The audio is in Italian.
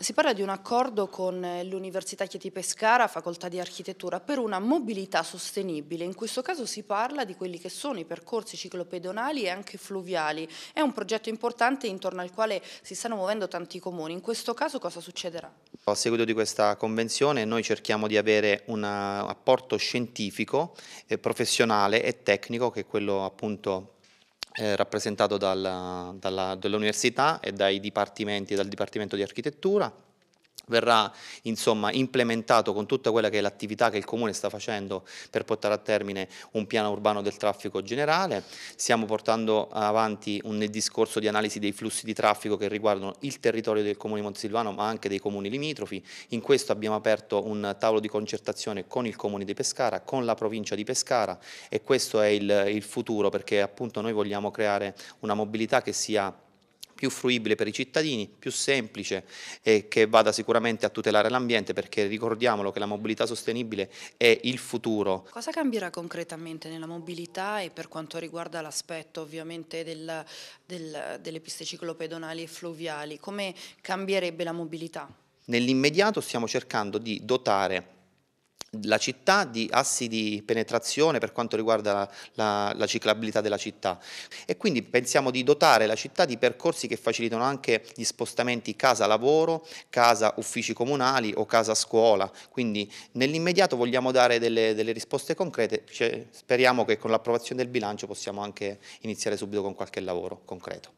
Si parla di un accordo con eh, l'Università Chieti Pescara, Facoltà di Architettura, per una mobilità sostenibile. In questo caso si parla di quelli che sono i percorsi ciclopedonali e anche fluviali. È un progetto importante intorno al quale si stanno muovendo tanti comuni. In questo caso cosa succederà? A seguito di questa convenzione noi cerchiamo di avere un eh, apporto scientifico, eh, professionale e tecnico che è quello appunto eh, rappresentato dall'università e dai dipartimenti, dal Dipartimento di Architettura, verrà insomma, implementato con tutta quella che è l'attività che il Comune sta facendo per portare a termine un piano urbano del traffico generale, stiamo portando avanti un discorso di analisi dei flussi di traffico che riguardano il territorio del Comune di Montesilvano ma anche dei comuni limitrofi, in questo abbiamo aperto un tavolo di concertazione con il Comune di Pescara, con la provincia di Pescara e questo è il, il futuro perché appunto noi vogliamo creare una mobilità che sia più fruibile per i cittadini, più semplice e eh, che vada sicuramente a tutelare l'ambiente perché ricordiamolo che la mobilità sostenibile è il futuro. Cosa cambierà concretamente nella mobilità e per quanto riguarda l'aspetto ovviamente del, del, delle piste ciclopedonali e fluviali? Come cambierebbe la mobilità? Nell'immediato stiamo cercando di dotare la città di assi di penetrazione per quanto riguarda la, la, la, ciclabilità della città e quindi pensiamo di dotare la città di percorsi che facilitano anche gli spostamenti casa-lavoro, casa-uffici comunali o casa-scuola, quindi nell'immediato vogliamo dare delle, delle risposte concrete, cioè, speriamo che con l'approvazione del bilancio possiamo anche iniziare subito con qualche lavoro concreto.